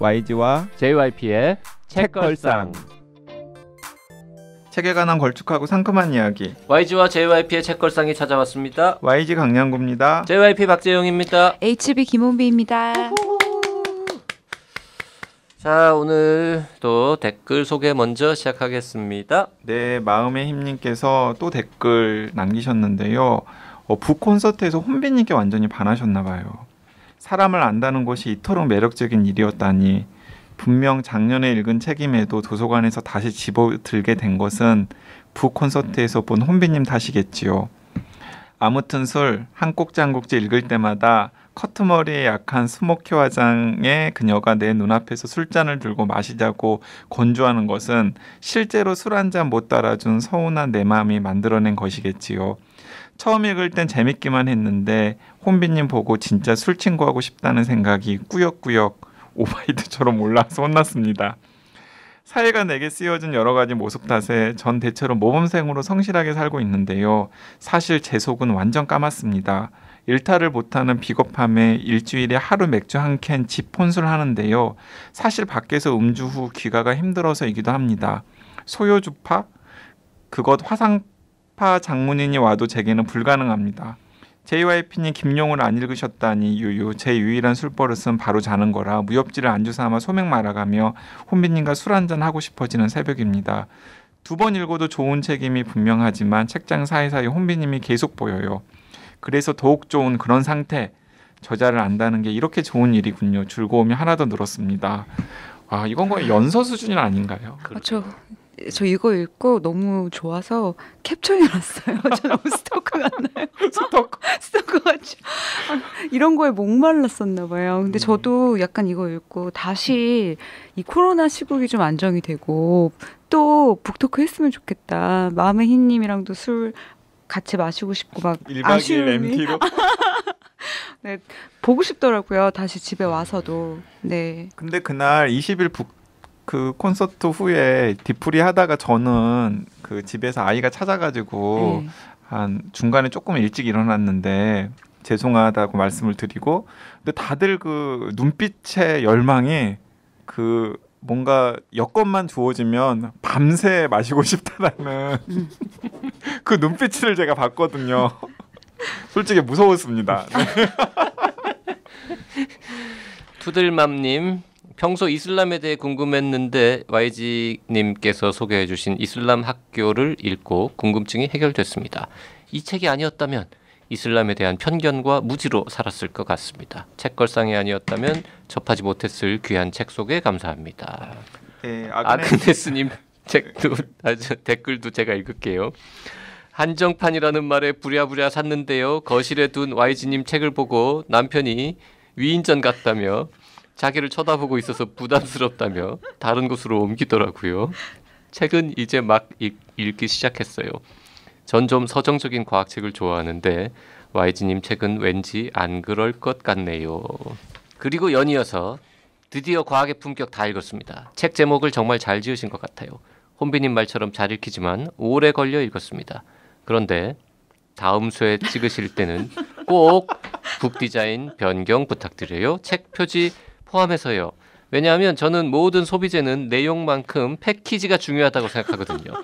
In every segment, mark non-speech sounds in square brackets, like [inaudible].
YG와 JYP의 책걸상 책에 관한 걸쭉하고 상큼한 이야기 YG와 JYP의 책걸상이 찾아왔습니다. YG 강량구입니다. JYP 박재영입니다. HB 김원비입니다. 자 오늘 또 댓글 소개 먼저 시작하겠습니다. 네 마음의 힘님께서 또 댓글 남기셨는데요. 어, 북 콘서트에서 혼비님께 완전히 반하셨나봐요. 사람을 안다는 것이 이토록 매력적인 일이었다니 분명 작년에 읽은 책임에도 도서관에서 다시 집어들게 된 것은 북 콘서트에서 본 혼비님 탓이겠지요. 아무튼 술한 꼭장국지 읽을 때마다 커트머리에 약한 스모키 화장의 그녀가 내 눈앞에서 술잔을 들고 마시자고 권주하는 것은 실제로 술 한 잔 못 따라준 서운한 내 마음이 만들어낸 것이겠지요. 처음 읽을 땐 재밌기만 했는데 혼비님 보고 진짜 술 친구하고 싶다는 생각이 꾸역꾸역 오바이트처럼 올라와서 혼났습니다. 사회가 내게 씌워진 여러 가지 모습 탓에 전 대체로 모범생으로 성실하게 살고 있는데요. 사실 제 속은 완전 까맣습니다. 일탈을 못하는 비겁함에 일주일에 하루 맥주 한 캔 집혼술 하는데요. 사실 밖에서 음주 후 귀가가 힘들어서이기도 합니다. 소요주파? 그것 화상 한파 장문인이 와도 제게는 불가능합니다. JYP님 김용을 안 읽으셨다니 유유 제 유일한 술버릇은 바로 자는 거라 무협지를 안주 삼아 소맥 말아가며 혼비님과 술 한잔 하고 싶어지는 새벽입니다. 두 번 읽어도 좋은 책임이 분명하지만 책장 사이사이 혼비님이 계속 보여요. 그래서 더욱 좋은 그런 상태 저자를 안다는 게 이렇게 좋은 일이군요. 즐거움이 하나 더 늘었습니다. 아 이건 거의 연서 수준이 아닌가요? 그렇죠. 저 이거 읽고 너무 좋아서 캡처해놨어요. [laughs] 저 너무 스토커 같나요? [laughs] 스토커. [laughs] 스토커 같죠. 이런 거에 목말랐었나 봐요. 근데 음. 저도 약간 이거 읽고 다시 이 코로나 시국이 좀 안정이 되고 또 북토크 했으면 좋겠다. 마음의 힘님이랑도 술 같이 마시고 싶고 막 1박 2일 MT로 네, 보고 싶더라고요. 다시 집에 와서도. 네. 근데 그날 20일 북그 콘서트 후에 디풀이 하다가 저는 그 집에서 아이가 찾아가지고 네. 한 중간에 조금 일찍 일어났는데 죄송하다고 말씀을 드리고 근데 다들 그 눈빛의 열망이 그 뭔가 여건만 주어지면 밤새 마시고 [laughs] 싶다라는 음. 그 눈빛을 제가 봤거든요. 솔직히 무서웠습니다. 네. [laughs] 투들맘님 평소 이슬람에 대해 궁금했는데 YG님께서 소개해 주신 이슬람 학교를 읽고 궁금증이 해결됐습니다. 이 책이 아니었다면 이슬람에 대한 편견과 무지로 살았을 것 같습니다. 책걸상이 아니었다면 접하지 못했을 귀한 책 소개 감사합니다. 네, 아, 아그네... 스님 책도 댓글도 제가 읽을게요. 한정판이라는 말에 부랴부랴 샀는데요. 거실에 둔 YG님 책을 보고 남편이 위인전 같다며 자기를 쳐다보고 있어서 부담스럽다며 다른 곳으로 옮기더라고요. 책은 이제 막 읽, 읽기 시작했어요. 전 좀 서정적인 과학책을 좋아하는데 YG님 책은 왠지 안 그럴 것 같네요. 그리고 연이어서 드디어 과학의 품격 다 읽었습니다. 책 제목을 정말 잘 지으신 것 같아요. 혼비님 말처럼 잘 읽히지만 오래 걸려 읽었습니다. 그런데 다음 수에 찍으실 때는 꼭 북디자인 변경 부탁드려요. 책 표지 포함해서요. 왜냐하면 저는 모든 소비재는 내용만큼 패키지가 중요하다고 생각하거든요.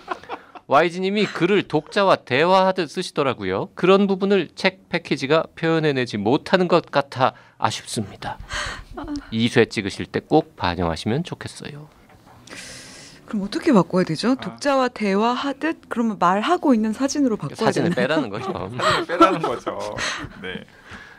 YG님이 글을 독자와 대화하듯 쓰시더라고요. 그런 부분을 책 패키지가 표현해내지 못하는 것 같아 아쉽습니다. 이쇄 찍으실 때 꼭 반영하시면 좋겠어요. 그럼 어떻게 바꿔야 되죠? 아. 독자와 대화하듯 그러면 말하고 있는 사진으로 바꿔야 되나요? 사진을 빼라는 거죠. 빼라는 거죠. 네.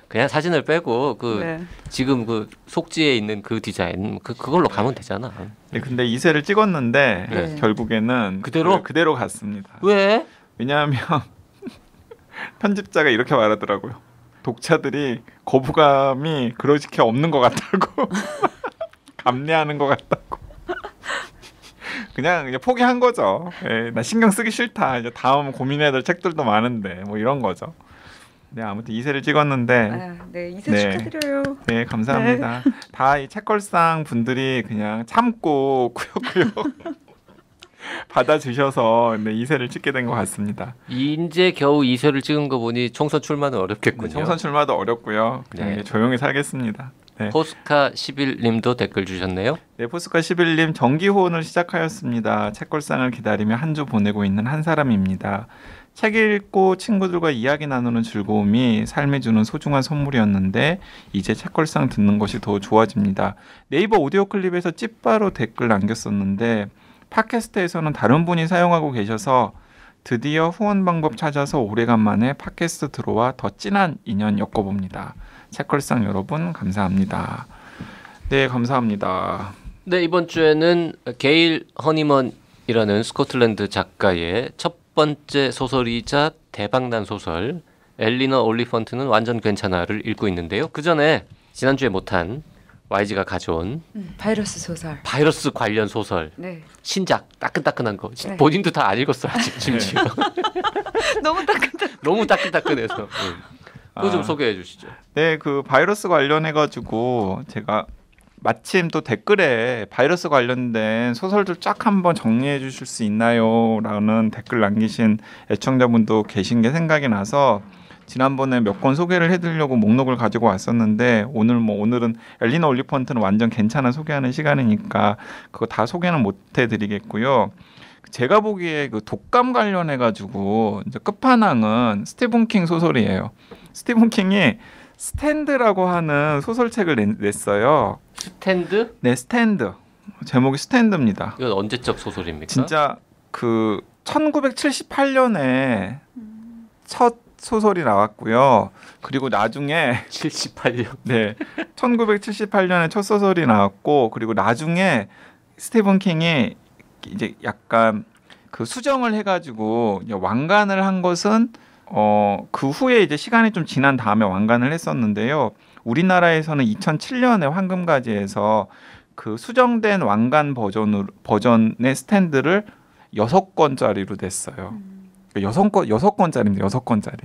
그냥 사진을 빼고 그 네. 지금 그 속지에 있는 그 디자인 그 그걸로 가면 네. 되잖아. 네, 근데 2세를 찍었는데 네. 결국에는 그대로 그, 대로 갔습니다. 왜? 왜냐하면 [laughs] 편집자가 이렇게 말하더라고요. 독자들이 거부감이 그렇게 없는 것 같다고 [laughs] 감내하는 것 같다고. [laughs] 그냥, 그냥 포기한 거죠. 에이, 예, 나 신경 쓰기 싫다. 이제 다음 고민해야 될 책들도 많은데 뭐 이런 거죠. 네, 아무튼 이세를 찍었는데 아, 네, 2세 네. 축하드려요. 네, 감사합니다. 네. [laughs] 다이 책걸상 분들이 그냥 참고 꾸역꾸역 [laughs] 받아주셔서 네, 2세를 찍게 된 것 같습니다. 이제 겨우 2세를 찍은 거 보니 총선 출마는 어렵겠군요. 네, 총선 출마도 어렵고요. 그냥 네. 조용히 살겠습니다. 네. 포스카 11님도 댓글 주셨네요. 네, 포스카 11님 정기호원을 시작하였습니다. 책걸상을 기다리며 한 주 보내고 있는 한 사람입니다. 책 읽고 친구들과 이야기 나누는 즐거움이 삶에 주는 소중한 선물이었는데 이제 책걸상 듣는 것이 더 좋아집니다. 네이버 오디오 클립에서 찝바로 댓글 남겼었는데 팟캐스트에서는 다른 분이 사용하고 계셔서 드디어 후원 방법 찾아서 오래간만에 팟캐스트 들어와 더 진한 인연 엮어봅니다. 책걸상 여러분 감사합니다. 네 감사합니다. 네 이번 주에는 게일 허니먼이라는 스코틀랜드 작가의 첫 번째 소설이자 대박난 소설 엘리너 올리펀트는 완전 괜찮아를 읽고 있는데요. 그 전에 지난주에 못한 YG가 가져온 음, 바이러스 소설 바이러스 관련 소설 네. 신작 따끈따끈한 거 네. 본인도 다 안읽었어 아직 심지어 네. [laughs] 너무 따끈따 [laughs] 너무 따끈따끈해서 응. 음. 그거 아, 소개해 주시죠. 네, 그 바이러스 관련해 가지고 제가 마침 또 댓글에 바이러스 관련된 소설들 쫙 한번 정리해 주실 수 있나요? 라는 댓글 남기신 애청자분도 계신 게 생각이 나서 지난번에 몇 권 소개를 해드리려고 목록을 가지고 왔었는데 오늘 뭐 오늘은 엘리나 올리펀트는 완전 괜찮은 소개하는 시간이니까 그거 다 소개는 못 해드리겠고요. 제가 보기에 그 독감 관련해 가지고 이제 끝판왕은 스티븐 킹 소설이에요. 스티븐 킹이 스탠드라고 하는 소설책을 냈어요. 스탠드? 네, 스탠드. 제목이 스탠드입니다. 이건 언제적 소설입니까? 진짜 그 1978년에 첫 소설이 나왔고요. 그리고 나중에 78년 [laughs] [laughs] 네. 1978년에 첫 소설이 나왔고 그리고 나중에 스티븐 킹이 이제 약간 그 수정을 해 가지고 왕관을 한 것은 어, 그 후에 이제 시간이 좀 지난 다음에 완간을 했었는데요. 우리나라에서는 2007년에 황금가지에서 그 수정된 완간 버전으로 버전의 스탠드를 여섯 권짜리로 냈어요. 음. 그러니까 여섯 권 여섯 건짜리인데 여섯 권짜리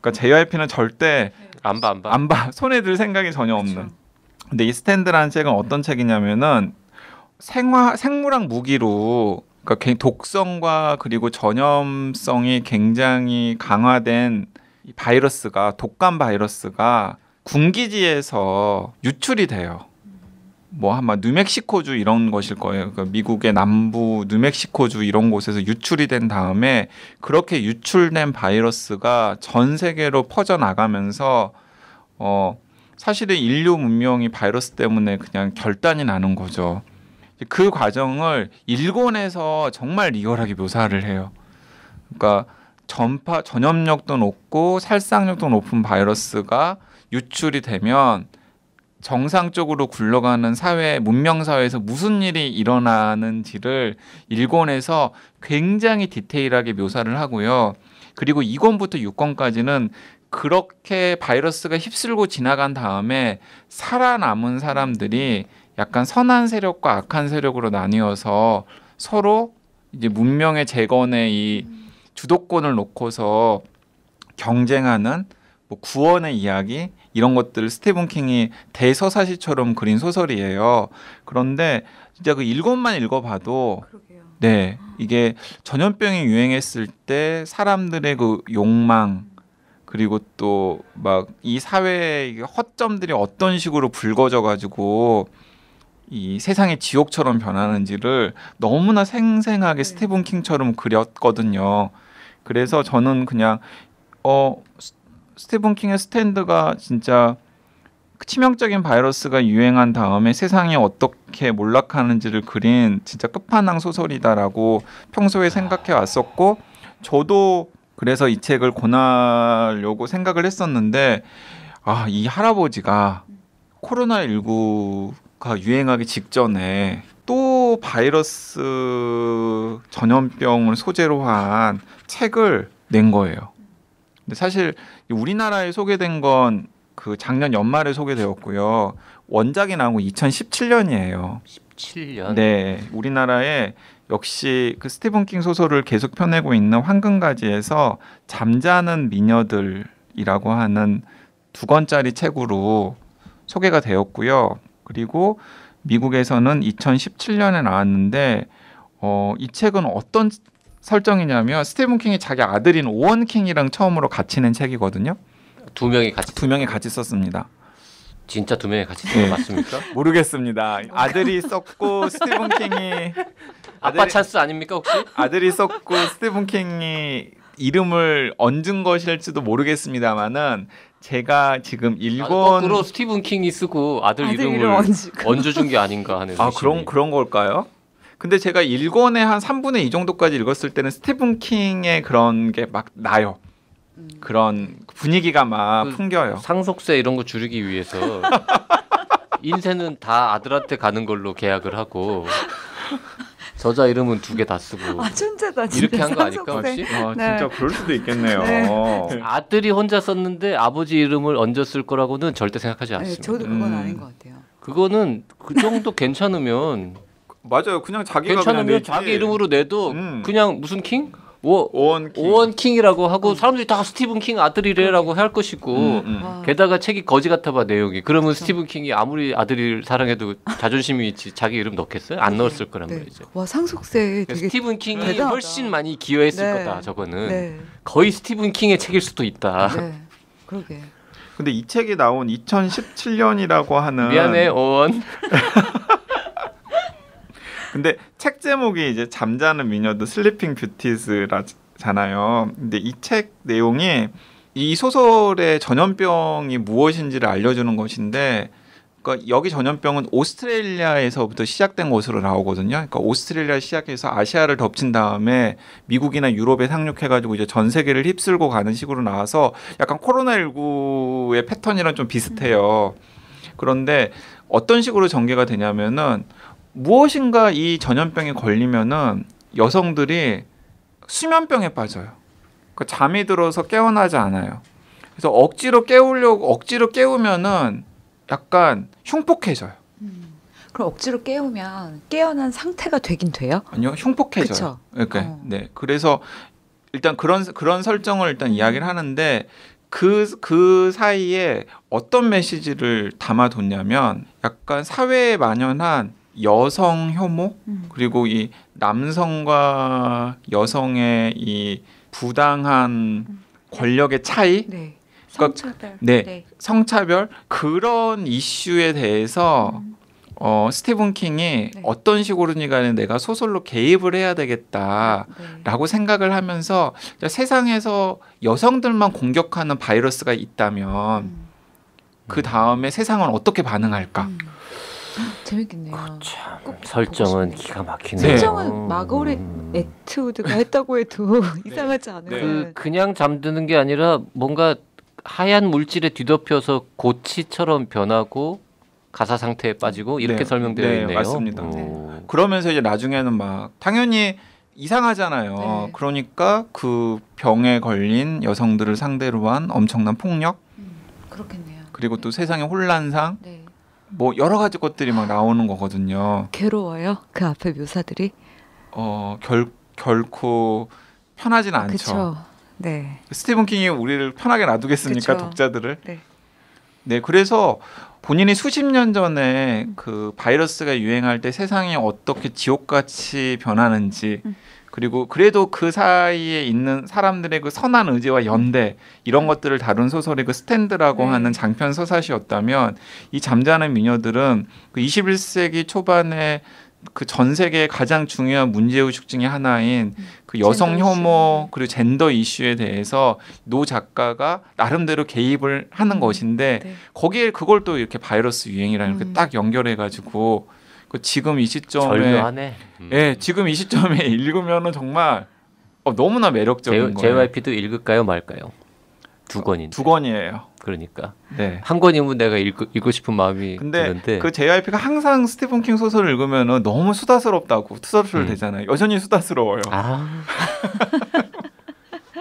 그러니까 JYP는 절대 안 봐 안 봐. 안 봐. 손에 들 생각이 전혀 없는. 근데 이 스탠드라는 책은 어떤 책이냐면은 생화 생물학 무기로 그러니까 독성과 그리고 전염성이 굉장히 강화된 바이러스가 독감 바이러스가 군기지에서 유출이 돼요. 뭐 아마 뉴멕시코주 이런 것일 거예요. 그러니까 미국의 남부 뉴멕시코주 이런 곳에서 유출이 된 다음에 그렇게 유출된 바이러스가 전 세계로 퍼져 나가면서 어 사실은 인류 문명이 바이러스 때문에 그냥 결단이 나는 거죠. 그 과정을 일본에서 정말 리얼하게 묘사를 해요. 그러니까 전파 전염력도 높고 살상력도 높은 바이러스가 유출이 되면 정상적으로 굴러가는 사회 문명 사회에서 무슨 일이 일어나는지를 일본에서 굉장히 디테일하게 묘사를 하고요. 그리고 2권부터 6권까지는 그렇게 바이러스가 휩쓸고 지나간 다음에 살아남은 사람들이 약간 선한 세력과 악한 세력으로 나뉘어서 서로 이제 문명의 재건에 이 주도권을 놓고서 경쟁하는 뭐 구원의 이야기 이런 것들을 스티븐 킹이 대서사시처럼 그린 소설이에요. 그런데 진짜 그일곱만 읽어봐도 네 이게 전염병이 유행했을 때 사람들의 그 욕망 그리고 또 막 이 사회의 허점들이 어떤 식으로 불거져 가지고 이 세상의 지옥처럼 변하는지를 너무나 생생하게 네. 스테븐 킹처럼 그렸거든요. 그래서 저는 그냥 어 스테븐 킹의 스탠드가 진짜 치명적인 바이러스가 유행한 다음에 세상이 어떻게 몰락하는지를 그린 진짜 끝판왕 소설이다라고 평소에 생각해 왔었고 저도 그래서 이 책을 권하려고 생각을 했었는데 아 이 할아버지가 음. 코로나 19가 유행하기 직전에 또 바이러스 전염병을 소재로 한 책을 낸 거예요. 근데 사실 우리나라에 소개된 건 그 작년 연말에 소개되었고요. 원작이 나온 건 2017년이에요. 17년. 네, 우리나라에 역시 그 스티븐 킹 소설을 계속 펴내고 있는 황금가지에서 잠자는 미녀들이라고 하는 두 권짜리 책으로 소개가 되었고요. 그리고 미국에서는 2017년에 나왔는데 어, 이 책은 어떤 설정이냐면 스티븐 킹이 자기 아들인 오원 킹이랑 처음으로 같이 낸 책이거든요. 두 명이 같이 두 명이 같이 썼습니다. 진짜 두 명이 같이 쓴거 네. 맞습니까? [laughs] 모르겠습니다. 아들이 썼고 스티븐 킹이 아빠 찬스 아닙니까 혹시? 아들이 썼고 스티븐 킹이 이름을 얹은 것일지도 모르겠습니다만은 제가 지금 아, 일본 으로 스티븐 킹이 쓰고 아들, 아들 이름을 얹어 준게 아닌가 하는 아 그런 그런 걸까요? 근데 제가 일권에한 3분의 2 정도까지 읽었을 때는 스티븐 킹의 그런 게 막 나요. 음. 그런 분위기가 막그 풍겨요. 상속세 이런 거 줄이기 위해서 [laughs] 인세는 다 아들한테 가는 걸로 계약을 하고 저자 이름은 두 개 다 쓰고 아, 천재다, 이렇게 한 거 아닐까 혹시? 아, 네. 진짜 그럴 수도 있겠네요. 네. 아들이 혼자 썼는데 아버지 이름을 얹었을 거라고는 절대 생각하지 네, 않습니다. 저도 그건 음. 아닌 것 같아요. 그거는 그 정도 괜찮으면 [laughs] 맞아요. 그냥 자기가 괜찮으면 그냥 자기 이름으로 내도 음. 그냥 무슨 킹? 오, 오원, 오원 킹. 이라고 하고 음. 사람들이 다 스티븐 킹 아들이래라고 할 것이고 음, 음. 게다가 책이 거지 같아 봐 내용이 그러면 그렇 스티븐 킹이 아무리 아들을 사랑해도 자존심이 있지 자기 이름 넣겠어요? 안 네. 넣었을 거란 네. 말이죠. 와 상속세 스티븐 킹이 대단하다. 훨씬 많이 기여했을 네. 거다 저거는 네. 거의 스티븐 킹의 책일 수도 있다. 네. 그러게. 근데 이 책이 나온 2017년이라고 하는 미안해 오원 [laughs] 근데 책 제목이 이제 잠자는 미녀도 슬리핑 뷰티즈라잖아요 근데 이 책 내용이 이 소설의 전염병이 무엇인지를 알려주는 것인데 그러니까 여기 전염병은 오스트레일리아에서부터 시작된 것으로 나오거든요. 그러니까 오스트레일리아 시작해서 아시아를 덮친 다음에 미국이나 유럽에 상륙해가지고 이제 전 세계를 휩쓸고 가는 식으로 나와서 약간 코로나19의 패턴이랑 좀 비슷해요. 그런데 어떤 식으로 전개가 되냐면은 무엇인가 이 전염병에 걸리면은 여성들이 수면병에 빠져요. 그러니까 잠이 들어서 깨어나지 않아요. 그래서 억지로 깨우려고 억지로 깨우면은 약간 흉폭해져요. 음, 그럼 억지로 깨우면 깨어난 상태가 되긴 돼요? 아니요, 흉폭해져요. 그쵸? 그 어. 네, 그래서 일단 그런 그런 설정을 일단 이야기를 음. 하는데 그그 그 사이에 어떤 메시지를 담아뒀냐면 약간 사회에 만연한 여성 혐오 음. 그리고 이 남성과 여성의 이 부당한 음. 권력의 차이 네. 그러니까 성차별. 네, 네, 성차별 그런 이슈에 대해서 음. 어, 스티븐 킹이 네. 어떤 식으로든 간에 내가 소설로 개입을 해야 되겠다라고 네. 생각을 하면서 그러니까 세상에서 여성들만 공격하는 바이러스가 있다면 음. 그 다음에 세상은 어떻게 반응할까? 음. 재밌겠네요. 그참 그렇죠. 음, 설정은 기가 막히네요. 설정은 음. 마거렛 음. 에트우드가 했다고 해도 [laughs] 네. 이상하지 않아요. 네. 그 그냥 잠드는 게 아니라 뭔가 하얀 물질에 뒤덮여서 고치처럼 변하고 가사 상태에 빠지고 네. 이렇게 네. 설명되어 네, 있네요. 맞습니다. 네. 그러면서 이제 나중에는 막 당연히 이상하잖아요. 그러니까 그 병에 걸린 여성들을 상대로 한 엄청난 폭력. 음, 그렇겠네요. 그리고 또 세상의 혼란상 뭐 여러 가지 것들이 막 나오는 거거든요. 괴로워요? 그 앞에 묘사들이? 어, 결 결코 편하지 아, 않죠. 그쵸. 네. 스티븐 킹이 우리를 편하게 놔두겠습니까, 그쵸. 독자들을? 네. 네, 그래서 본인이 수십 년 전에 그 바이러스가 유행할 때 세상이 어떻게 지옥같이 변하는지 음. 그리고 그래도 그 사이에 있는 사람들의 그 선한 의지와 연대 이런 음. 것들을 다룬 소설이 그 스탠드라고 네. 하는 장편 서사시였다면이 잠자는 미녀들은 그 21세기 초반에 그 전 세계의 가장 중요한 문제의식 중의 하나인 음. 그 여성 혐오 그리고 젠더 이슈에 대해서 노 작가가 나름대로 개입을 하는 것인데 네. 거기에 그걸 또 이렇게 바이러스 유행이랑 음. 이렇게 딱 연결해가지고 그 지금 이 시점에 절묘하네. 음. 예, 지금 이 시점에 [laughs] 읽으면은 정말 어, 너무나 매력적인 거예요. JYP도 읽을까요, 말까요? 두 권인데. 두 권이에요. 그러니까 네. 한 권이면 내가 읽고, 읽고 싶은 마음이 근데 드는데 그 JYP가 항상 스티븐 킹 소설을 읽으면 너무 수다스럽다고 투덜투 되잖아요. 음. 여전히 수다스러워요. 아. [laughs]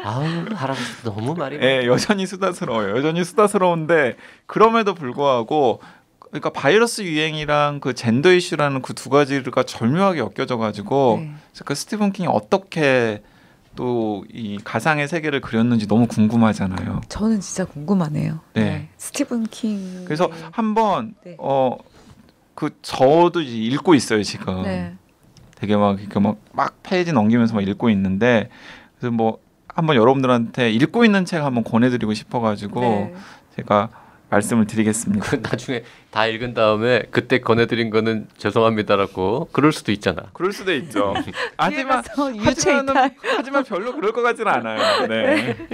아우 할아 너무 말이 예, 네, 여전히 수다스러워요. 여전히 수다스러운데 그럼에도 불구하고 그러니까 바이러스 유행이랑 그 젠더 이슈라는 그 두 가지가 절묘하게 엮여져 가지고 네. 그 스티븐 킹이 어떻게 또 이 가상의 세계를 그렸는지 너무 궁금하잖아요. 저는 진짜 궁금하네요. 네. 네. 스티븐 킹. 그래서 한번 네. 어그 저도 읽고 있어요 지금. 네. 되게 막 이렇게 막, 막 페이지 넘기면서 막 읽고 있는데 그래서 뭐 한번 여러분들한테 읽고 있는 책 한번 권해드리고 싶어가지고 네. 제가 말씀을 드리겠습니다. 나중에 다 읽은 다음에 그때 권해드린 거는 죄송합니다라고 그럴 수도 있잖아. 그럴 수도 있죠. [laughs] 하지만 하지만 하지만 별로 그럴 것 같지는 않아요. 네. [laughs]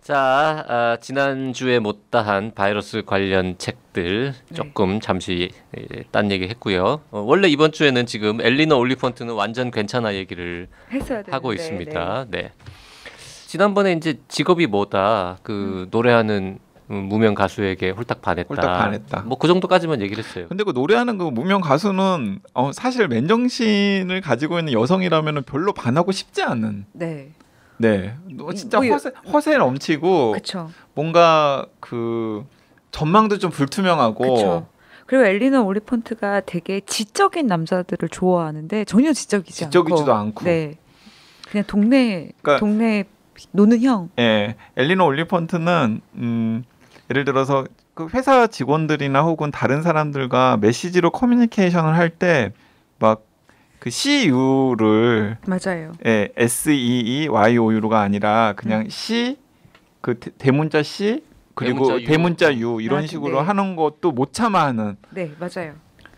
자 아, 지난 주에 못다한 바이러스 관련 책들 네. 조금 네. 잠시 예, 딴 얘기했고요. 어, 원래 이번 주에는 지금 엘리너 올리펀트는 완전 괜찮아 얘기를 하고 네, 있습니다. 네. 네. 지난번에 이제 직업이 뭐다 그 음. 노래하는 음, 무명 가수에게 홀딱 반했다. 홀딱 반했다. 뭐 그 정도까지만 얘기를 했어요. 근데 그 노래하는 그 무명 가수는 어, 사실 맨정신을 가지고 있는 여성이라면 별로 반하고 싶지 않은. 네. 네. 뭐 진짜 뭐 허세, 허세 넘치고 그쵸. 뭔가 그 전망도 좀 불투명하고 그쵸. 그리고 엘리는 올리펀트가 되게 지적인 남자들을 좋아하는데 전혀 지적이지 지적이지도 않고, 않고. 네. 그냥 동네 그러니까, 동네 노는 형. 예. 엘리는 올리펀트는 음 예를 들어서 그 회사 직원들이나 혹은 다른 사람들과 메시지로 커뮤니케이션을 할 때 막 그 CU를 맞아요. 예, S E E Y O U가 아니라 그냥 음. C 그 대, 대문자 C 그리고 대문자 U, 대문자 U 아, 이런 아, 식으로 네. 하는 것도 못 참아하는. 네, 맞아요.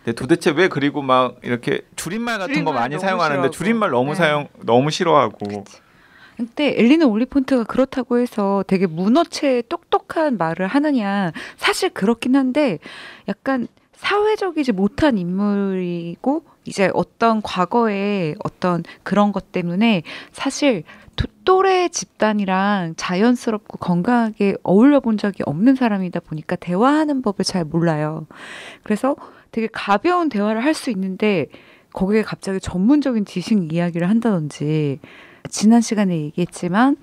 네, 도대체 왜 그리고 막 이렇게 줄임말 같은 줄임말 거 많이 사용하는데 싫어하고. 줄임말 너무 네. 사용 너무 싫어하고. 그치. 근데 엘리는 올리폰트가 그렇다고 해서 되게 문어체에 똑똑한 말을 하느냐 사실 그렇긴 한데 약간 사회적이지 못한 인물이고 이제 어떤 과거에 어떤 그런 것 때문에 사실 또래 집단이랑 자연스럽고 건강하게 어울려 본 적이 없는 사람이다 보니까 대화하는 법을 잘 몰라요. 그래서 되게 가벼운 대화를 할 수 있는데 거기에 갑자기 전문적인 지식 이야기를 한다든지 지난 시간에 얘기했지만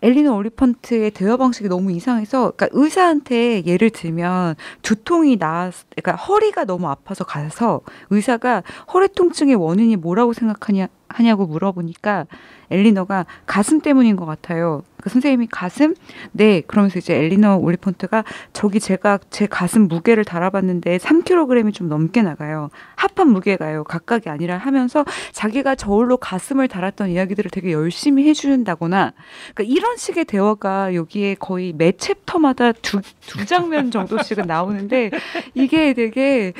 엘리는 올리펀트의 대화 방식이 너무 이상해서 그러니까 의사한테 예를 들면 두통이 나 그러니까 허리가 너무 아파서 가서 의사가 허리 통증의 원인이 뭐라고 생각하냐 하냐고 물어보니까 엘리너가 가슴 때문인 것 같아요. 그 선생님이 가슴 네 그러면서 이제 엘리너 올리폰트가 저기 제가 제 가슴 무게를 달아봤는데 3kg이 좀 넘게 나가요. 합한 무게가요. 각각이 아니라 하면서 자기가 저울로 가슴을 달았던 이야기들을 되게 열심히 해주는다거나 그러니까 이런 식의 대화가 여기에 거의 매 챕터마다 두, 두 장면 정도씩은 나오는데 이게 되게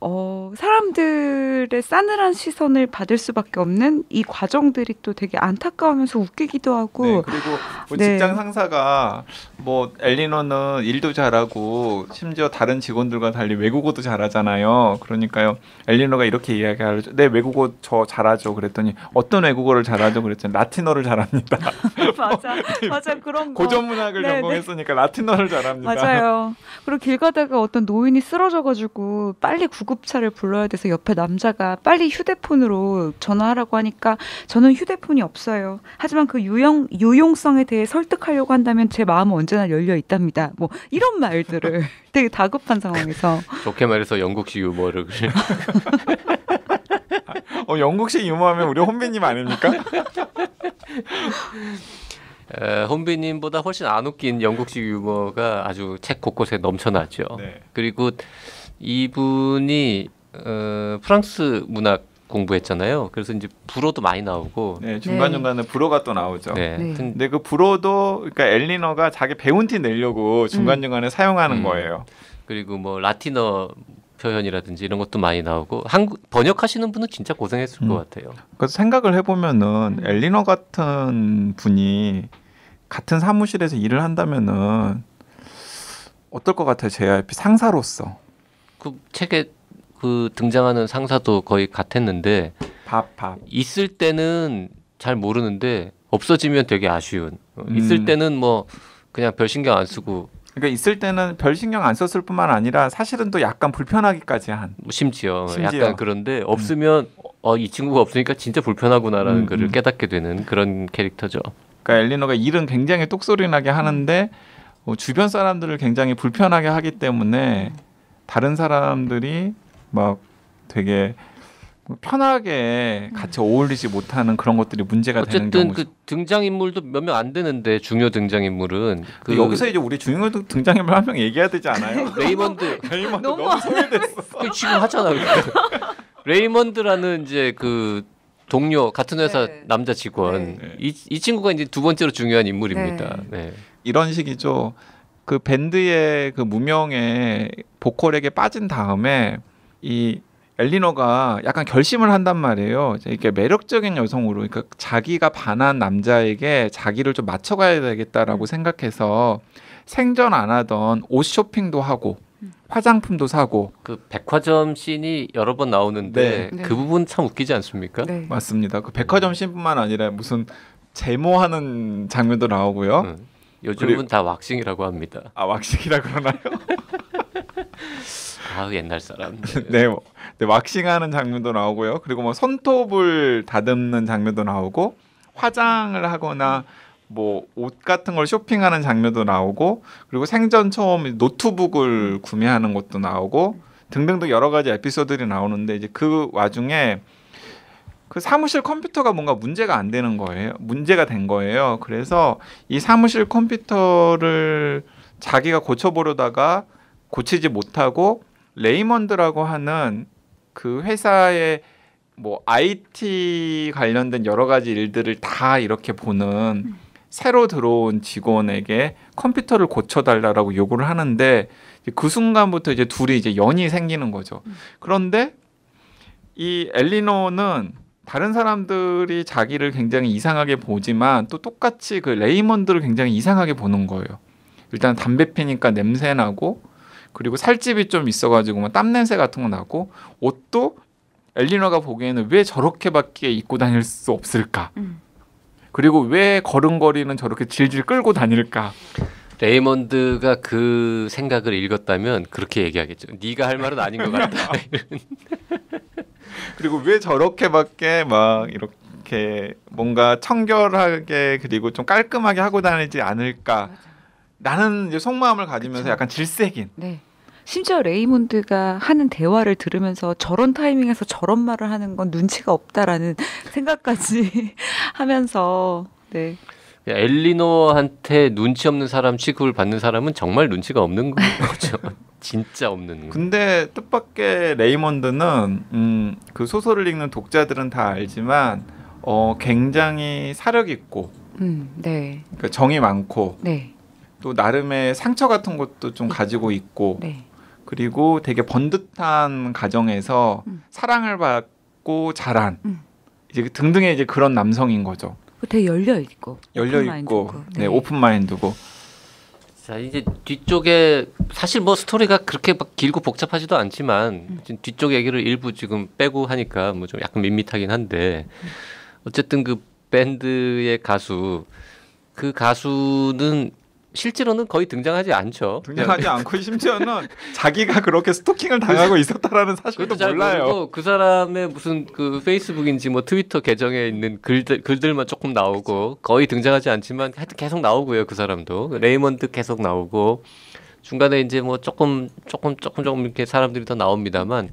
어, 사람들의 싸늘한 시선을 받을 수밖에 없는 이 과정들이 또 되게 안타까우면서 웃기기도 하고 네, 그리고 뭐 네. 직장 상사가 뭐 엘리너는 일도 잘하고 심지어 다른 직원들과 달리 외국어도 잘하잖아요. 그러니까요. 엘리너가 이렇게 이야기하죠. 네, 외국어 저 잘하죠. 그랬더니 어떤 외국어를 잘하죠? 그랬더니 라틴어를 잘합니다. [laughs] 맞아. 맞아. 그런 거. 고전 문학을 네, 네, 전공했으니까 네. 라틴어를 잘합니다. 맞아요. 그리고 길 가다가 어떤 노인이 쓰러져 가지고 빨리 구급차를 불러야 돼서 옆에 남자가 빨리 휴대폰으로 전화하라고 하니까 저는 휴대폰이 없어요. 하지만 그 유용 유용성에 대해 설득하려고 한다면 제 마음은 언제나 열려 있답니다. 뭐 이런 말들을 [laughs] 되게 다급한 상황에서 좋게 말해서 영국식 유머를 어, 영국식 유머하면 우리 혼비님 아닙니까? 에, 혼비님보다 훨씬 안 웃긴 영국식 유머가 아주 책 곳곳에 넘쳐나죠. 네. 그리고 이분이 어, 프랑스 문학 공부했잖아요. 그래서 이제 불어도 많이 나오고 네, 중간 중간에 네. 불어가 또 나오죠. 네. 네. 근데 그 불어도 그러니까 엘리너가 자기 배운 티 내려고 중간 중간에 음. 사용하는 음. 거예요. 그리고 뭐 라틴어 표현이라든지 이런 것도 많이 나오고 한국 번역하시는 분은 진짜 고생했을 음. 것 같아요. 그래서 그러니까 생각을 해보면은 음. 엘리너 같은 분이 같은 사무실에서 일을 한다면은 어떨 것 같아요, JYP 상사로서? 그 책에 그 등장하는 상사도 거의 같았는데 밥, 밥. 있을 때는 잘 모르는데 없어지면 되게 아쉬운. 음. 있을 때는 뭐 그냥 별 신경 안 쓰고 그러니까 있을 때는 별 신경 안 썼을 뿐만 아니라 사실은 또 약간 불편하기까지 한 심지어, 뭐 심지어. 약간 그런데 음. 없으면 음. 어, 이 친구가 없으니까 진짜 불편하구나라는 음, 것을 음. 깨닫게 되는 그런 캐릭터죠. 그러니까 엘리너가 일은 굉장히 똑소리 나게 하는데 음. 어, 주변 사람들을 굉장히 불편하게 하기 때문에 다른 사람들이 막 되게 편하게 같이 어울리지 못하는 그런 것들이 문제가 되는 경우. 어쨌든 그 등장 인물도 몇 명 안 되는데 중요 등장 인물은 그 여기서 이제 우리 중요 등장 인물 한 명 얘기해야 되지 않아요? [laughs] 레이먼드. [laughs] 레이먼드 너무, 소외됐어. 그 지금 하잖아. [laughs] 레이먼드라는 이제 그 동료 같은 회사 네. 남자 직원 네. 네. 이, 이 친구가 이제 두 번째로 중요한 인물입니다. 네. 네. 이런 식이죠. 그 밴드의 그 무명의 보컬에게 빠진 다음에 이 엘리너가 약간 결심을 한단 말이에요. 이렇게 매력적인 여성으로, 그러니까 자기가 반한 남자에게 자기를 좀 맞춰가야 되겠다라고 음. 생각해서 생전 안 하던 옷 쇼핑도 하고 음. 화장품도 사고 그 백화점 씬이 여러 번 나오는데 네. 네. 그 부분 참 웃기지 않습니까? 네. 맞습니다. 그 백화점 씬뿐만 아니라 무슨 제모하는 장면도 나오고요. 음. 요즘은 그리고... 다 왁싱이라고 합니다. 아 왁싱이라 그러나요? [laughs] 아 옛날 사람. [laughs] 네, 뭐, 네, 왁싱하는 장면도 나오고요. 그리고 뭐 손톱을 다듬는 장면도 나오고 화장을 하거나 뭐 옷 같은 걸 쇼핑하는 장면도 나오고 그리고 생전 처음 노트북을 구매하는 것도 나오고 등등도 여러 가지 에피소드들이 나오는데 이제 그 와중에 그 사무실 컴퓨터가 뭔가 문제가 안 되는 거예요. 문제가 된 거예요. 그래서 이 사무실 컴퓨터를 자기가 고쳐보려다가 고치지 못하고 레이먼드라고 하는 그 회사의 뭐 IT 관련된 여러 가지 일들을 다 이렇게 보는 음. 새로 들어온 직원에게 컴퓨터를 고쳐달라라고 요구를 하는데 그 순간부터 이제 둘이 이제 연이 생기는 거죠. 음. 그런데 이 엘리노는 다른 사람들이 자기를 굉장히 이상하게 보지만 또 똑같이 그 레이먼드를 굉장히 이상하게 보는 거예요. 일단 담배 피니까 냄새 나고 그리고 살집이 좀 있어가지고 뭐 땀냄새 같은 거 나고 옷도 엘리너가 보기에는 왜 저렇게밖에 입고 다닐 수 없을까? 음. 그리고 왜 걸음걸이는 저렇게 질질 끌고 다닐까? 레이먼드가 그 생각을 읽었다면 그렇게 얘기하겠죠. 네가 할 말은 아닌 것 같다. [laughs] [laughs] 그리고 왜 저렇게밖에 막 이렇게 뭔가 청결하게 그리고 좀 깔끔하게 하고 다니지 않을까? 맞아. 나는 이제 속마음을 가지면서 그쵸? 약간 질색인. 네. 심지어 레이몬드가 하는 대화를 들으면서 저런 타이밍에서 저런 말을 하는 건 눈치가 없다라는 [laughs] 생각까지 [laughs] 하면서 네. 엘리노한테 눈치 없는 사람 취급을 받는 사람은 정말 눈치가 없는 [laughs] 거죠. 진짜 없는. 근데 뜻밖의 레이먼드는 음, 그 소설을 읽는 독자들은 다 알지만 어, 굉장히 사력 있고, 음, 네. 그러니까 정이 많고, 네. 또 나름의 상처 같은 것도 좀 네. 가지고 있고, 네. 그리고 되게 번듯한 가정에서 음. 사랑을 받고 자란 음. 이제 등등의 이제 그런 남성인 거죠. 그 되게 열려 있고 열려 있고 네, 네. 오픈 마인드고. 자 이제 뒤쪽에 사실 뭐 스토리가 그렇게 막 길고 복잡하지도 않지만 음. 뒤쪽 얘기를 일부 지금 빼고 하니까 뭐 좀 약간 밋밋하긴 한데 음. 어쨌든 그 밴드의 가수 그 가수는 실제로는 거의 등장하지 않죠. 등장하지 네. 않고 심지어는 [laughs] 자기가 그렇게 스토킹을 당하고 그 있었다라는 사실도 몰라요. 그 사람의 무슨 그 페이스북인지 뭐 트위터 계정에 있는 글들 글들만 조금 나오고 그렇죠. 거의 등장하지 않지만 하여튼 계속 나오고요. 그 사람도 레이먼드 계속 나오고 중간에 이제 뭐 조금 조금 조금 조금 이렇게 사람들이 더 나옵니다만.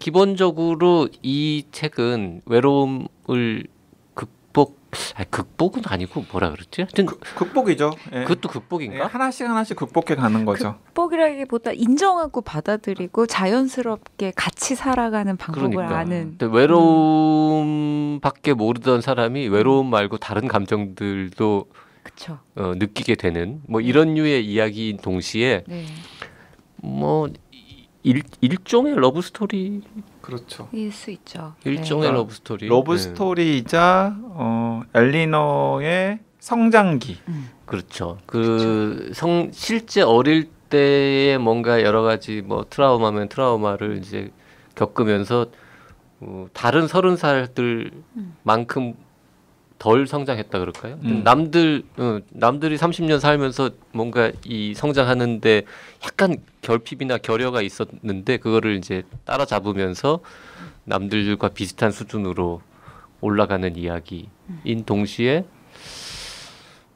기본적으로 이 책은 외로움을 극복은 아니고 뭐라 그랬지? 하여튼 그, 극복이죠. 예. 그것도 극복인가? 예, 하나씩 하나씩 극복해 가는 거죠. 극복이라기보다 인정하고 받아들이고 자연스럽게 같이 살아가는 방법을 그러니까. 아는. 외로움밖에 음. 모르던 사람이 외로움 말고 다른 감정들도 그쵸. 어, 느끼게 되는 뭐 네. 이런 류의 이야기인 동시에 네. 뭐 일, 일종의 러브 스토리 그렇죠. 일수 있죠. 일종의 네. 러브 스토리. 러브 네. 스토리이자 어, 엘리너의 성장기. 음. 그렇죠. 그성 그렇죠. 실제 어릴 때에 뭔가 여러 가지 뭐 트라우마면 트라우마를 이제 겪으면서 어, 다른 서른 살들만큼 음. 덜 성장했다 그럴까요? 음. 남들 어, 남들이 30년 살면서 뭔가 이 성장하는데 약간 결핍이나 결여가 있었는데 그거를 이제 따라잡으면서 남들과 비슷한 수준으로 올라가는 이야기인 동시에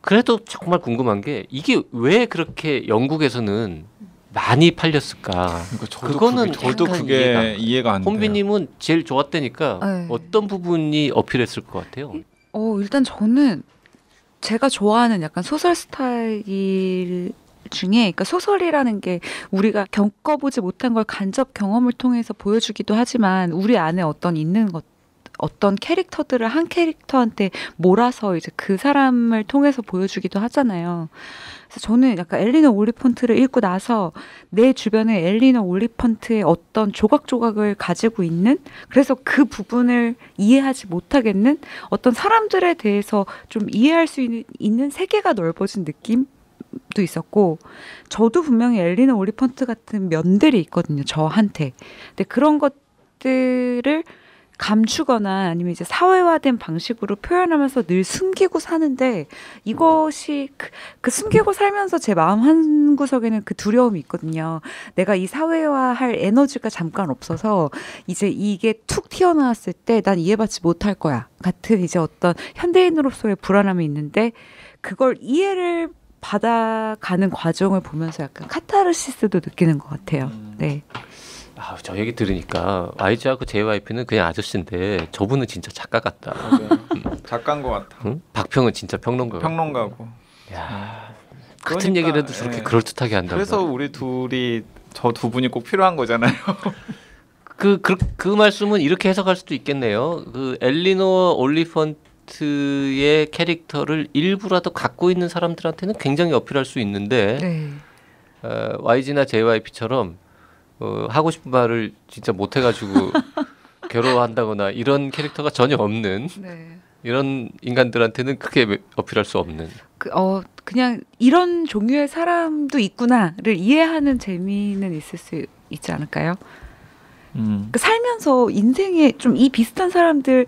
그래도 정말 궁금한 게 이게 왜 그렇게 영국에서는 많이 팔렸을까? 그러니까 그거는 그게, 저도 그게 이해가, 이해가 안 돼요. 혼비님은 제일 좋았다니까 네. 어떤 부분이 어필했을 것 같아요? 어, 일단 저는 제가 좋아하는 약간 소설 스타일 중에 그러니까 소설이라는 게 우리가 겪어보지 못한 걸 간접 경험을 통해서 보여주기도 하지만 우리 안에 어떤 있는 것 어떤 캐릭터들을 한 캐릭터한테 몰아서 이제 그 사람을 통해서 보여주기도 하잖아요. 그래서 저는 약간 엘리너 올리펀트를 읽고 나서 내 주변에 엘리너 올리펀트의 어떤 조각조각을 가지고 있는 그래서 그 부분을 이해하지 못하겠는 어떤 사람들에 대해서 좀 이해할 수 있는, 있는 세계가 넓어진 느낌? 도 있었고 저도 분명히 엘리너 올리펀트 같은 면들이 있거든요 저한테 근데 그런 것들을 감추거나 아니면 이제 사회화된 방식으로 표현하면서 늘 숨기고 사는데 이것이 그, 그 숨기고 살면서 제 마음 한 구석에는 그 두려움이 있거든요. 내가 이 사회화할 에너지가 잠깐 없어서 이제 이게 툭 튀어나왔을 때 난 이해받지 못할 거야 같은 이제 어떤 현대인으로서의 불안함이 있는데 그걸 이해를 받아가는 과정을 보면서 약간 카타르시스도 느끼는 것 같아요. 음. 네. 아, 저 얘기 들으니까 YG하고 JYP는 그냥 아저씨인데 저분은 진짜 작가 같다. 작가인 것 같아. 응? 박평은 진짜 평론가. 평론가고. 야, 음. 그러니까, 얘기를 해도 저렇게 예. 그럴듯하게 한다. 그래서 우리 둘이 저 두 분이 꼭 필요한 거잖아요. [laughs] 그, 그, 그 말씀은 이렇게 해석할 수도 있겠네요. 그 엘리노어 올리펀트의 캐릭터를 일부라도 갖고 있는 사람들한테는 굉장히 어필할 수 있는데 네. 어, YG나 JYP처럼 어, 하고 싶은 말을 진짜 못 해가지고 [laughs] 괴로워한다거나 이런 캐릭터가 전혀 없는 네. 이런 인간들한테는 크게 어필할 수 없는. 그, 어, 그냥 이런 종류의 사람도 있구나를 이해하는 재미는 있을 수 있지 않을까요? 음. 그 살면서 인생에 좀 이 비슷한 사람들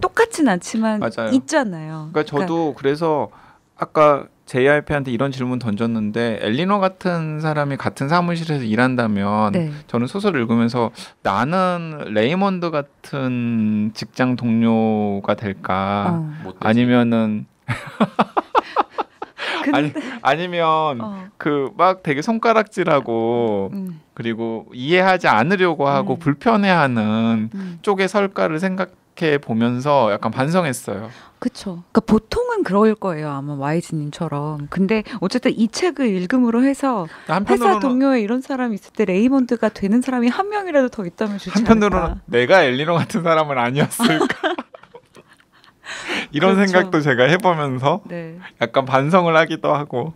똑같진 않지만 맞아요. 있잖아요. 그러니까 저도 그러니까. 그래서 아까 JRP한테 이런 질문 던졌는데 엘리노 같은 사람이 같은 사무실에서 일한다면 네. 저는 소설을 읽으면서 나는 레이먼드 같은 직장 동료가 될까 어. 아니면은 [laughs] 아니 아니면 어. 그막 되게 손가락질하고 음. 그리고 이해하지 않으려고 하고 음. 불편해하는 음. 쪽의 설가를 생각 생각해 보면서 약간 반성했어요. 그렇 그러니까 보통은 그럴 거예요. 아마 와이님처럼 근데 어쨌든 이 책을 읽음으로 해서 회사 동료에 이런 사람이 있을 때 레이먼드가 되는 사람이 한 명이라도 더 있다면 좋지 한편으로는 않을까. 내가 엘리노 같은 사람은 아니었을까. [laughs] 이런 그렇죠. 생각도 제가 해보면서 네. 약간 반성을 하기도 하고.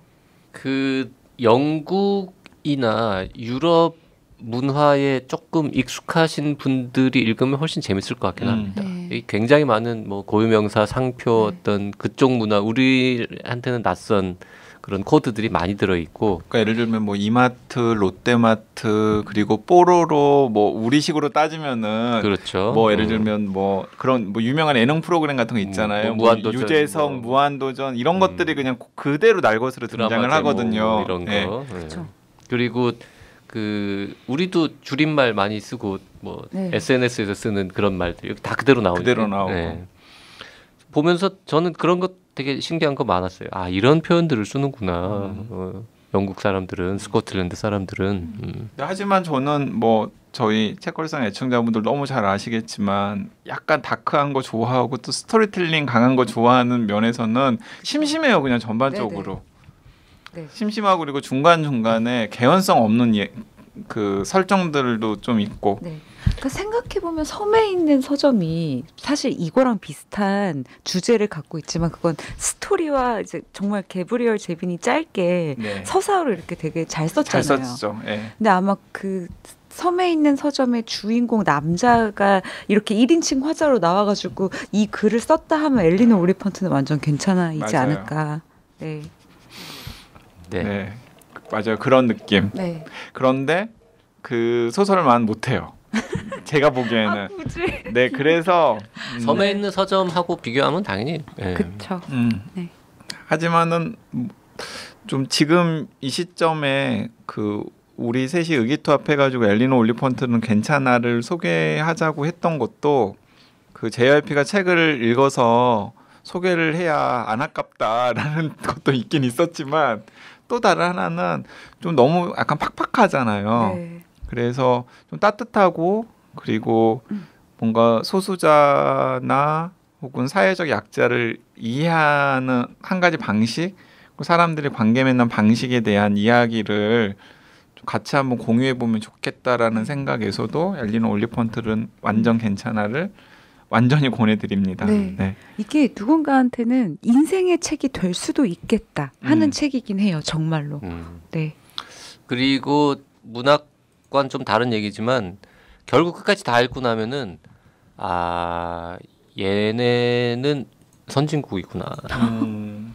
그 영국이나 유럽 문화에 조금 익숙하신 분들이 읽으면 훨씬 재밌을 것 같긴 음. 합니다. 굉장히 많은 뭐 고유명사, 상표 네. 어떤 그쪽 문화 우리한테는 낯선 그런 코드들이 많이 들어 있고 그러니까 예를 들면 뭐 이마트, 롯데마트 그리고 뽀로로 뭐 우리식으로 따지면은 그렇죠. 뭐 예를 음. 들면 뭐 그런 뭐 유명한 예능 프로그램 같은 거 음, 있잖아요. 뭐, 뭐 무한도전, 유재석, 뭐. 무한도전 이런 음. 것들이 그냥 그대로 날것으로 등장을 뭐 하거든요. 이런 네. 거. 네. 그렇죠. 그리고 그 우리도 줄임말 많이 쓰고 뭐 네. SNS에서 쓰는 그런 말들 여다 그대로 나오고 그대로 나오고 네. 보면서 저는 그런 것 되게 신기한 거 많았어요. 아 이런 표현들을 쓰는구나. 음. 어, 영국 사람들은 스코틀랜드 사람들은. 음. 음. 하지만 저는 뭐 저희 책걸상 애청자분들 너무 잘 아시겠지만 약간 다크한 거 좋아하고 또 스토리텔링 강한 거 좋아하는 면에서는 심심해요 그냥 전반적으로. 네네. 네. 네. 심심하고 그리고 중간 중간에 개연성 없는 예, 그 설정들도 좀 있고. 네. 그러니까 생각해보면 섬에 있는 서점이 사실 이거랑 비슷한 주제를 갖고 있지만 그건 스토리와 이제 정말 개브리얼 제빈이 짧게 네. 서사로 이렇게 되게 잘 썼잖아요. 잘 썼죠. 네. 근데 아마 그 섬에 있는 서점의 주인공 남자가 이렇게 1인칭 화자로 나와가지고 이 글을 썼다 하면 엘리노 오리펀트는 완전 괜찮아이지 맞아요. 않을까. 네. 네. 네. 맞아요. 그런 느낌. 네. 그런데 그 소설만 못해요. [laughs] 제가 보기에는. 아, 굳이. 네, 그래서 음. 섬에 있는 서점하고 비교하면 당연히. 네. 그렇죠. 음. 네. 하지만은 좀 지금 이 시점에 그 우리 셋이 의기투합해가지고 엘리노 올리펀트는 괜찮아를 소개하자고 했던 것도 그 JRP가 책을 읽어서 소개를 해야 안 아깝다라는 [laughs] 것도 있긴 있었지만 또 다른 하나는 좀 너무 약간 팍팍하잖아요. 네. 그래서 좀 따뜻하고 그리고 음. 뭔가 소수자나 혹은 사회적 약자를 이해하는 한 가지 방식, 그 사람들이 관계 맺는 방식에 대한 이야기를 같이 한번 공유해 보면 좋겠다라는 생각에서도 열리는 올리펀트는 완전 괜찮아를 완전히 권해드립니다. 네. 네. 이게 누군가한테는 인생의 책이 될 수도 있겠다 하는 음. 책이긴 해요, 정말로. 음. 네. 그리고 문학 것 과는 좀 다른 얘기지만 결국 끝까지 다 읽고 나면은 아 얘네는 선진국이구나. 음.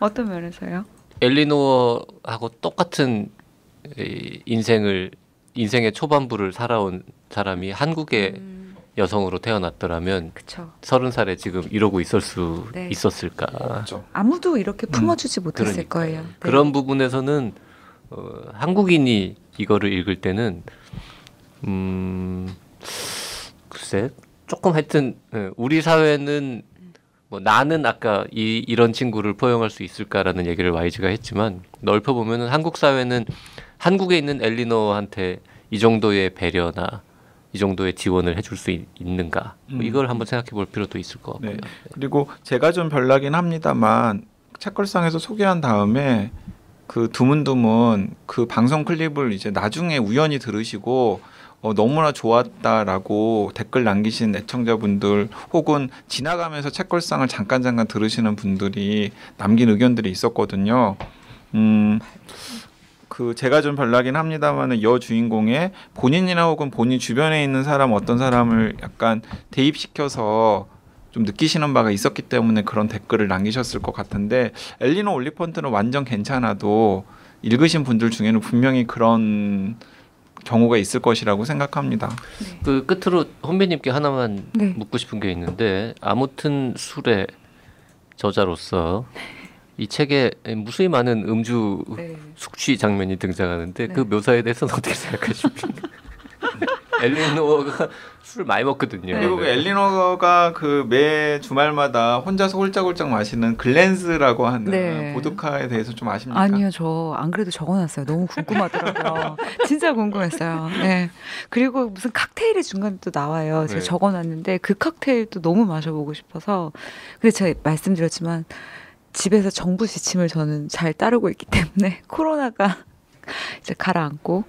어떤 면에서요? 엘리노어하고 똑같은 인생을 인생의 초반부를 살아온 사람이 한국의 음. 여성으로 태어났더라면 서른 살에 지금 이러고 있을 수 네. 있었을까? 그렇죠. 아무도 이렇게 음, 품어주지 음. 못했을 그러니까 거예요. 네. 그런 부분에서는 어, 한국인이 이거를 읽을 때는 음 글쎄 조금 하여튼 예, 우리 사회는 뭐 나는 아까 이, 이런 친구를 포용할 수 있을까라는 얘기를 YG가 했지만 넓혀 보면은 한국 사회는 한국에 있는 엘리노한테 이 정도의 배려나 이 정도의 지원을 해줄 수 있, 는가 뭐 음. 이걸 한번 생각해 볼 필요도 있을 것 같고요. 네. 그리고 제가 좀 별나긴 합니다만 책걸상에서 소개한 다음에 그두문두문그 방송 클립을 이제 나중에 우연히 들으시고 어, 너무나 좋았다라고 댓글 남기신 애청자분들 혹은 지나가면서 책걸상을 잠깐 잠깐 들으시는 분들이 남긴 의견들이 있었거든요. 음, 그 제가 좀 별나긴 합니다만은 여 주인공의 본인이나 혹은 본인 주변에 있는 사람 어떤 사람을 약간 대입시켜서 좀 느끼시는 바가 있었기 때문에 그런 댓글을 남기셨을 것 같은데 엘리노 올리펀트는 완전 괜찮아도 읽으신 분들 중에는 분명히 그런 경우가 있을 것이라고 생각합니다. 네. 그 끝으로 혼비님께 하나만 네. 묻고 싶은 게 있는데 아무튼 술의 저자로서 이 책에 무수히 많은 음주 네. 숙취 장면이 등장하는데 그 네. 묘사에 대해서는 어떻게 생각하십니까? [laughs] 엘리노어가 술을 많이 먹거든요. 그리고 그 네. 엘리노어가 그 매 주말마다 혼자서 홀짝홀짝 마시는 글렌스라고 하는 네. 보드카에 대해서 좀 아십니까? 아니요, 저 안 그래도 적어놨어요. 너무 궁금하더라고요. [laughs] 진짜 궁금했어요. 네. 그리고 무슨 칵테일의 중간에 또 나와요. 제가 네. 적어놨는데 그 칵테일도 너무 마셔보고 싶어서. 근데 제가 말씀드렸지만 집에서 정부 지침을 저는 잘 따르고 있기 때문에 [laughs] 코로나가 이제 가라앉고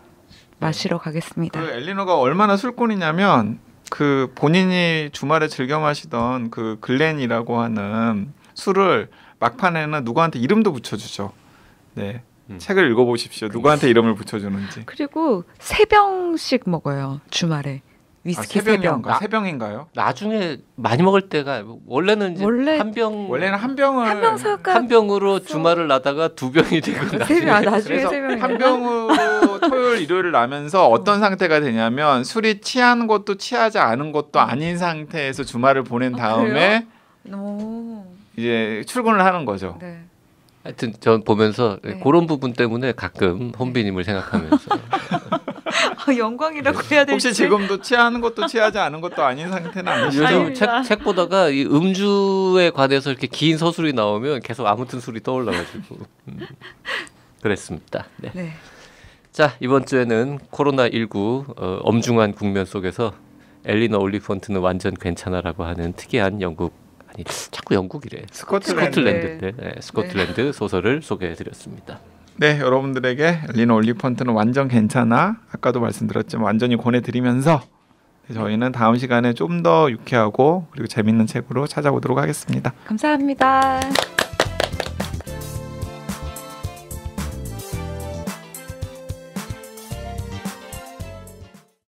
마시러 가겠습니다. 그 엘리너가 얼마나 술꾼이냐면 그 본인이 주말에 즐겨 마시던 그 글렌이라고 하는 술을 막판에는 누구한테 이름도 붙여주죠. 네. 음. 책을 읽어보십시오. 누구한테 이름을 붙여주는지. 그리고 세 병씩 먹어요 주말에. 위스키 아, 세 병인가? 세 병인가요? 나중에 많이 먹을 때가 원래는 원래, 한 병, 원래는 한 병을 한, 한 병으로 써... 주말을 나다가 두 병이 되고 나중에, 세 병, 아, 나중에 세 병. 한 병으로 토요일 일요일 을 나면서 어떤 음. 상태가 되냐면 술이 취한 것도 취하지 않은 것도 음. 아닌 상태에서 주말을 보낸 아, 다음에 아, 이제 출근을 하는 거죠. 네. 하여튼 전 보면서 네. 그런 부분 때문에 가끔 네. 혼비님을 생각하면서 [laughs] 아, 영광이라고 해야 될지 혹시 지금도 취하는 것도 취하지 않은 것도 아닌 상태는 아니죠? 요즘 책, 책 보다가 이 음주에 관해서 이렇게 긴 서술이 나오면 계속 아무튼 술이 떠올라가지고 음. 그랬습니다. 네. 네. 자 이번 주에는 코로나19 어, 엄중한 국면 속에서 엘리너 올리펀트는 완전 괜찮아라고 하는 특이한 영국 아니 자꾸 영국이래 스코틀랜드 스코틀랜드, 네. 네, 스코틀랜드 네. 소설을 소개해드렸습니다. 네 여러분들에게 엘리너 올리펀트는 완전 괜찮아 아까도 말씀드렸지만 완전히 권해드리면서 저희는 다음 시간에 좀 더 유쾌하고 그리고 재밌는 책으로 찾아오도록 하겠습니다. 감사합니다.